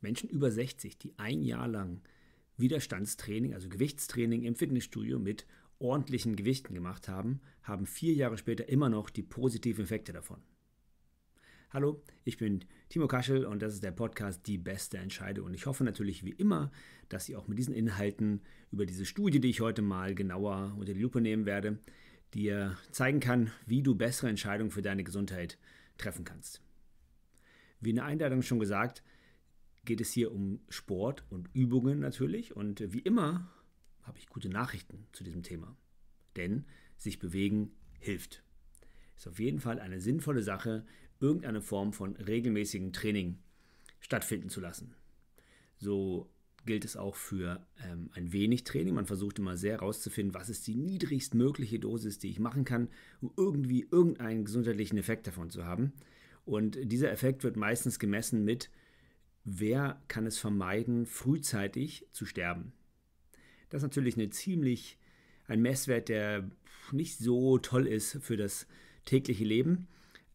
Menschen über 60, die ein Jahr lang Widerstandstraining, also Gewichtstraining im Fitnessstudio mit ordentlichen Gewichten gemacht haben, haben vier Jahre später immer noch die positiven Effekte davon. Hallo, ich bin Timo Kaschel und das ist der Podcast Die beste Entscheidung. Und ich hoffe natürlich wie immer, dass ihr auch mit diesen Inhalten über diese Studie, die ich heute mal genauer unter die Lupe nehmen werde, dir zeigen kann, wie du bessere Entscheidungen für deine Gesundheit treffen kannst. Wie in der Einleitung schon gesagt, geht es hier um Sport und Übungen natürlich. Und wie immer habe ich gute Nachrichten zu diesem Thema. Denn sich bewegen hilft. Ist auf jeden Fall eine sinnvolle Sache, irgendeine Form von regelmäßigem Training stattfinden zu lassen. So gilt es auch für ähm, ein wenig Training. Man versucht immer sehr herauszufinden, was ist die niedrigstmögliche Dosis, die ich machen kann, um irgendwie irgendeinen gesundheitlichen Effekt davon zu haben. Und dieser Effekt wird meistens gemessen mit wer kann es vermeiden, frühzeitig zu sterben. Das ist natürlich eine ziemlich ein Messwert, der nicht so toll ist für das tägliche Leben.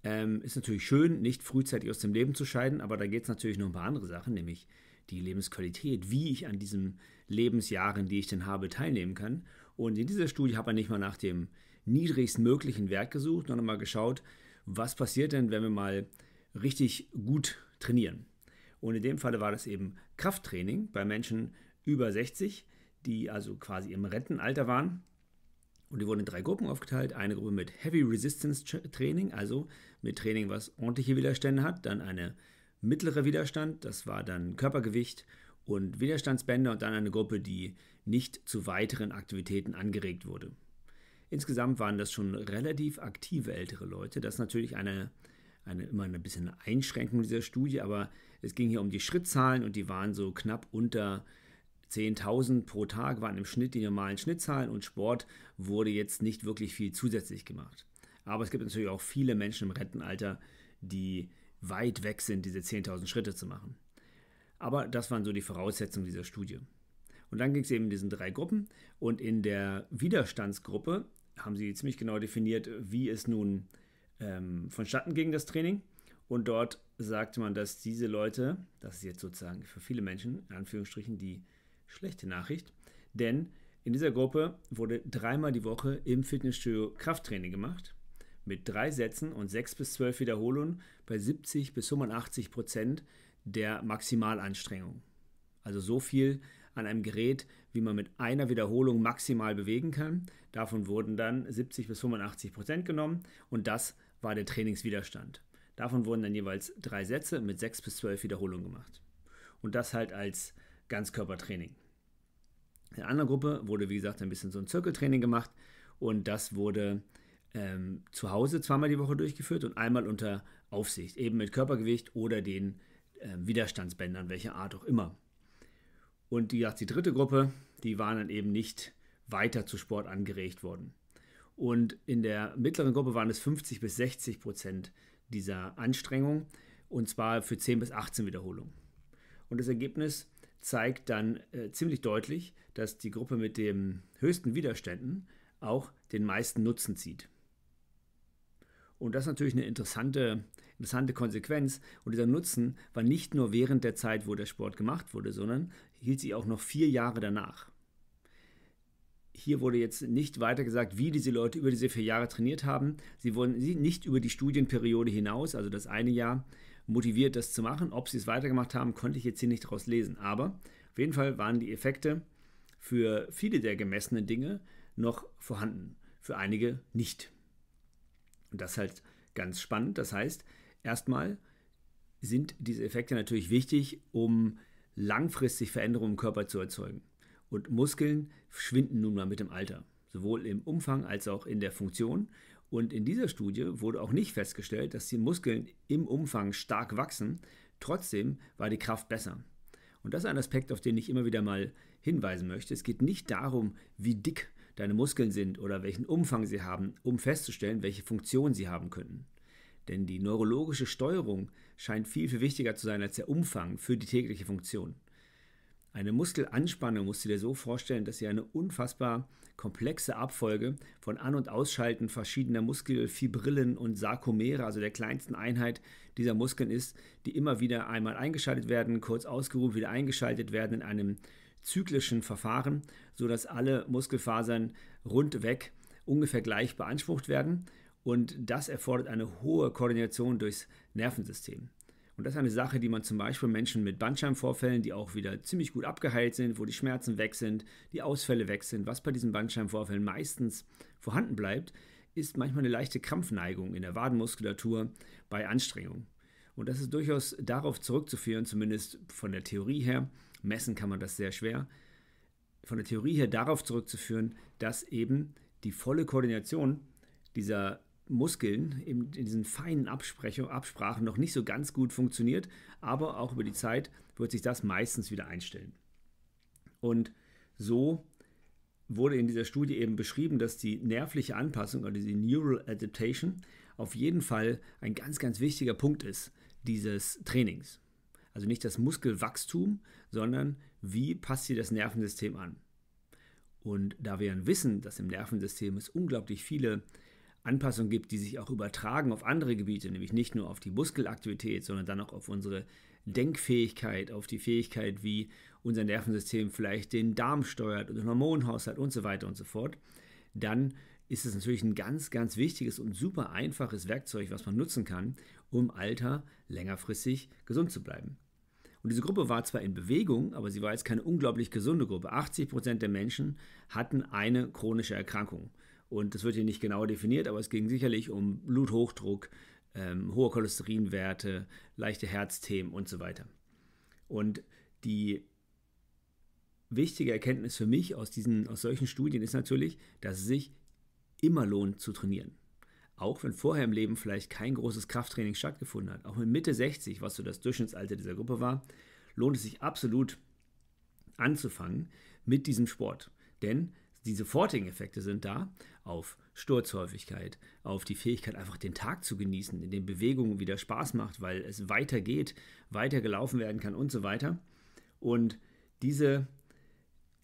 Ähm, ist natürlich schön, nicht frühzeitig aus dem Leben zu scheiden, aber da geht es natürlich noch um ein paar andere Sachen, nämlich die Lebensqualität, wie ich an diesen Lebensjahren, die ich denn habe, teilnehmen kann. Und in dieser Studie habe ich nicht mal nach dem niedrigstmöglichen Wert gesucht, sondern mal geschaut, was passiert denn, wenn wir mal richtig gut trainieren. Und in dem Falle war das eben Krafttraining bei Menschen über 60, die also quasi im Rentenalter waren. Und die wurden in drei Gruppen aufgeteilt. Eine Gruppe mit Heavy Resistance Training, also mit Training, was ordentliche Widerstände hat. Dann eine mittlere Widerstand, das war dann Körpergewicht und Widerstandsbänder. Und dann eine Gruppe, die nicht zu weiteren Aktivitäten angeregt wurde. Insgesamt waren das schon relativ aktive ältere Leute. Das ist natürlich eine eine, immer ein bisschen eine Einschränkung dieser Studie, aber es ging hier um die Schrittzahlen und die waren so knapp unter 10.000 pro Tag, waren im Schnitt die normalen Schnittzahlen und Sport wurde jetzt nicht wirklich viel zusätzlich gemacht. Aber es gibt natürlich auch viele Menschen im Rentenalter, die weit weg sind, diese 10.000 Schritte zu machen. Aber das waren so die Voraussetzungen dieser Studie. Und dann ging es eben in diesen drei Gruppen und in der Widerstandsgruppe haben sie ziemlich genau definiert, wie es nun äh, ähm, vonstatten ging, das Training. Und dort sagte man, dass diese Leute, das ist jetzt sozusagen für viele Menschen, in Anführungsstrichen, die schlechte Nachricht, denn in dieser Gruppe wurde dreimal die Woche im Fitnessstudio Krafttraining gemacht mit drei Sätzen und sechs bis zwölf Wiederholungen bei 70 bis 85 Prozent der Maximalanstrengung. Also so viel an einem Gerät, wie man mit einer Wiederholung maximal bewegen kann. Davon wurden dann 70 bis 85 Prozent genommen und das war der Trainingswiderstand. Davon wurden dann jeweils drei Sätze mit sechs bis zwölf Wiederholungen gemacht. Und das halt als Ganzkörpertraining. In der anderen Gruppe wurde, wie gesagt, ein bisschen so ein Zirkeltraining gemacht und das wurde ähm, zu Hause zweimal die Woche durchgeführt und einmal unter Aufsicht, eben mit Körpergewicht oder den äh, Widerstandsbändern, welcher Art auch immer. Und die, die dritte Gruppe, die waren dann eben nicht weiter zu Sport angeregt worden. Und in der mittleren Gruppe waren es 50 bis 60 Prozent dieser Anstrengung und zwar für 10 bis 18 Wiederholungen. Und das Ergebnis zeigt dann äh, ziemlich deutlich, dass die Gruppe mit den höchsten Widerständen auch den meisten Nutzen zieht. Und das ist natürlich eine interessante, interessante Konsequenz. Und dieser Nutzen war nicht nur während der Zeit, wo der Sport gemacht wurde, sondern hielt sich auch noch vier Jahre danach. Hier wurde jetzt nicht weiter gesagt, wie diese Leute über diese vier Jahre trainiert haben. Sie wurden nicht über die Studienperiode hinaus, also das eine Jahr, motiviert, das zu machen. Ob sie es weitergemacht haben, konnte ich jetzt hier nicht daraus lesen. Aber auf jeden Fall waren die Effekte für viele der gemessenen Dinge noch vorhanden, für einige nicht. Und das ist halt ganz spannend. Das heißt, erstmal sind diese Effekte natürlich wichtig, um langfristig Veränderungen im Körper zu erzeugen. Und Muskeln schwinden nun mal mit dem Alter, sowohl im Umfang als auch in der Funktion. Und in dieser Studie wurde auch nicht festgestellt, dass die Muskeln im Umfang stark wachsen. Trotzdem war die Kraft besser. Und das ist ein Aspekt, auf den ich immer wieder mal hinweisen möchte. Es geht nicht darum, wie dick deine Muskeln sind oder welchen Umfang sie haben, um festzustellen, welche Funktion sie haben könnten. Denn die neurologische Steuerung scheint viel, viel wichtiger zu sein als der Umfang für die tägliche Funktion. Eine Muskelanspannung musst du dir so vorstellen, dass sie eine unfassbar komplexe Abfolge von An- und Ausschalten verschiedener Muskelfibrillen und Sarkomere, also der kleinsten Einheit dieser Muskeln ist, die immer wieder einmal eingeschaltet werden, kurz ausgeruht, wieder eingeschaltet werden in einem zyklischen Verfahren, sodass alle Muskelfasern rundweg ungefähr gleich beansprucht werden. Und das erfordert eine hohe Koordination durchs Nervensystem. Und das ist eine Sache, die man zum Beispiel Menschen mit Bandscheibenvorfällen, die auch wieder ziemlich gut abgeheilt sind, wo die Schmerzen weg sind, die Ausfälle weg sind, was bei diesen Bandscheibenvorfällen meistens vorhanden bleibt, ist manchmal eine leichte Krampfneigung in der Wadenmuskulatur bei Anstrengung. Und das ist durchaus darauf zurückzuführen, zumindest von der Theorie her, messen kann man das sehr schwer, von der Theorie her darauf zurückzuführen, dass eben die volle Koordination dieser Muskeln in, diesen feinen Absprachen noch nicht so ganz gut funktioniert, aber auch über die Zeit wird sich das meistens wieder einstellen. Und so wurde in dieser Studie eben beschrieben, dass die nervliche Anpassung oder also die Neural Adaptation auf jeden Fall ein ganz, ganz wichtiger Punkt ist dieses Trainings. Also nicht das Muskelwachstum, sondern wie passt sie das Nervensystem an. Und da wir dann wissen, dass im Nervensystem es unglaublich viele Anpassungen gibt, die sich auch übertragen auf andere Gebiete, nämlich nicht nur auf die Muskelaktivität, sondern dann auch auf unsere Denkfähigkeit, auf die Fähigkeit, wie unser Nervensystem vielleicht den Darm steuert und den Hormonhaushalt und so weiter und so fort, dann ist es natürlich ein ganz, ganz wichtiges und super einfaches Werkzeug, was man nutzen kann, um Alter längerfristig gesund zu bleiben. Und diese Gruppe war zwar in Bewegung, aber sie war jetzt keine unglaublich gesunde Gruppe. 80 Prozent der Menschen hatten eine chronische Erkrankung. Und das wird hier nicht genau definiert, aber es ging sicherlich um Bluthochdruck, ähm, hohe Cholesterinwerte, leichte Herzthemen und so weiter. Und die wichtige Erkenntnis für mich aus, diesen, aus solchen Studien ist natürlich, dass es sich immer lohnt zu trainieren auch wenn vorher im Leben vielleicht kein großes Krafttraining stattgefunden hat, auch in Mitte 60, was so das Durchschnittsalter dieser Gruppe war, lohnt es sich absolut anzufangen mit diesem Sport. Denn die sofortigen Effekte sind da auf Sturzhäufigkeit, auf die Fähigkeit, einfach den Tag zu genießen, in den Bewegungen wieder Spaß macht, weil es weitergeht, weiter gelaufen werden kann und so weiter. Und diese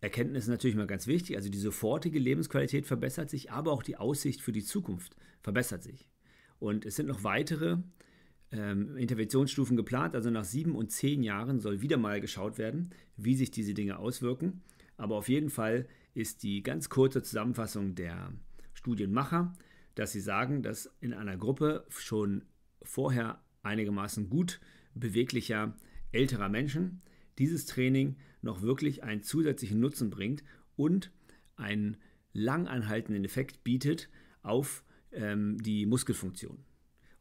Erkenntnis ist natürlich mal ganz wichtig. Also die sofortige Lebensqualität verbessert sich, aber auch die Aussicht für die Zukunft verbessert sich. Und es sind noch weitere ähm, Interventionsstufen geplant. Also nach sieben und zehn Jahren soll wieder mal geschaut werden, wie sich diese Dinge auswirken. Aber auf jeden Fall ist die ganz kurze Zusammenfassung der Studienmacher, dass sie sagen, dass in einer Gruppe schon vorher einigermaßen gut beweglicher älterer Menschen dieses Training noch wirklich einen zusätzlichen Nutzen bringt und einen langanhaltenden Effekt bietet auf ähm, die Muskelfunktion.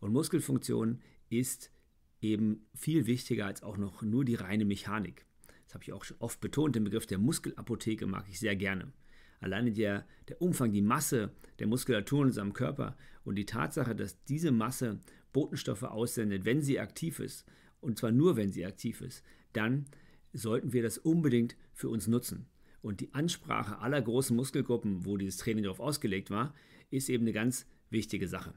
Und Muskelfunktion ist eben viel wichtiger als auch noch nur die reine Mechanik. Das habe ich auch oft betont, den Begriff der Muskelapotheke mag ich sehr gerne. Alleine der, der Umfang, die Masse der Muskulatur in unserem Körper und die Tatsache, dass diese Masse Botenstoffe aussendet, wenn sie aktiv ist, und zwar nur, wenn sie aktiv ist, dann sollten wir das unbedingt für uns nutzen. Und die Ansprache aller großen Muskelgruppen, wo dieses Training darauf ausgelegt war, ist eben eine ganz wichtige Sache.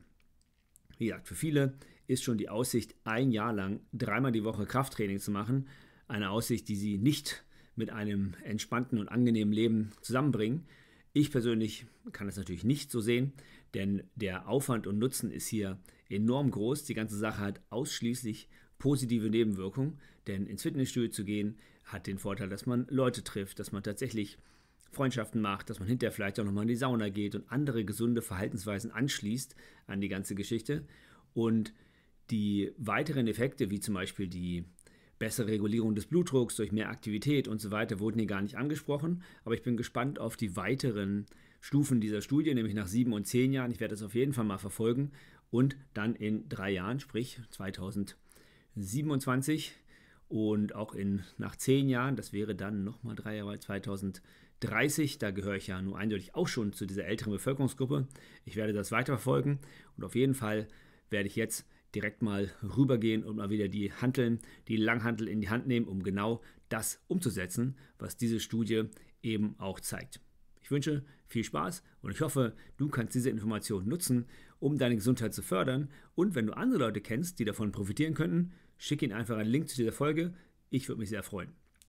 Wie gesagt, für viele ist schon die Aussicht, ein Jahr lang dreimal die Woche Krafttraining zu machen, eine Aussicht, die sie nicht mit einem entspannten und angenehmen Leben zusammenbringen. Ich persönlich kann das natürlich nicht so sehen, denn der Aufwand und Nutzen ist hier enorm groß. Die ganze Sache hat ausschließlich positive Nebenwirkung, denn ins Fitnessstudio zu gehen hat den Vorteil, dass man Leute trifft, dass man tatsächlich Freundschaften macht, dass man hinterher vielleicht auch nochmal in die Sauna geht und andere gesunde Verhaltensweisen anschließt an die ganze Geschichte. Und die weiteren Effekte, wie zum Beispiel die bessere Regulierung des Blutdrucks durch mehr Aktivität und so weiter, wurden hier gar nicht angesprochen. Aber ich bin gespannt auf die weiteren Stufen dieser Studie, nämlich nach sieben und zehn Jahren. Ich werde das auf jeden Fall mal verfolgen und dann in drei Jahren, sprich 2020. 27 und auch in nach zehn Jahren, das wäre dann nochmal drei Jahre 2030, da gehöre ich ja nur eindeutig auch schon zu dieser älteren Bevölkerungsgruppe. Ich werde das weiterverfolgen und auf jeden Fall werde ich jetzt direkt mal rübergehen und mal wieder die Handeln, die Langhandel in die Hand nehmen, um genau das umzusetzen, was diese Studie eben auch zeigt. Ich wünsche viel Spaß und ich hoffe, du kannst diese Information nutzen, um deine Gesundheit zu fördern und wenn du andere Leute kennst, die davon profitieren könnten, Schick ihnen einfach einen Link zu dieser Folge. Ich würde mich sehr freuen.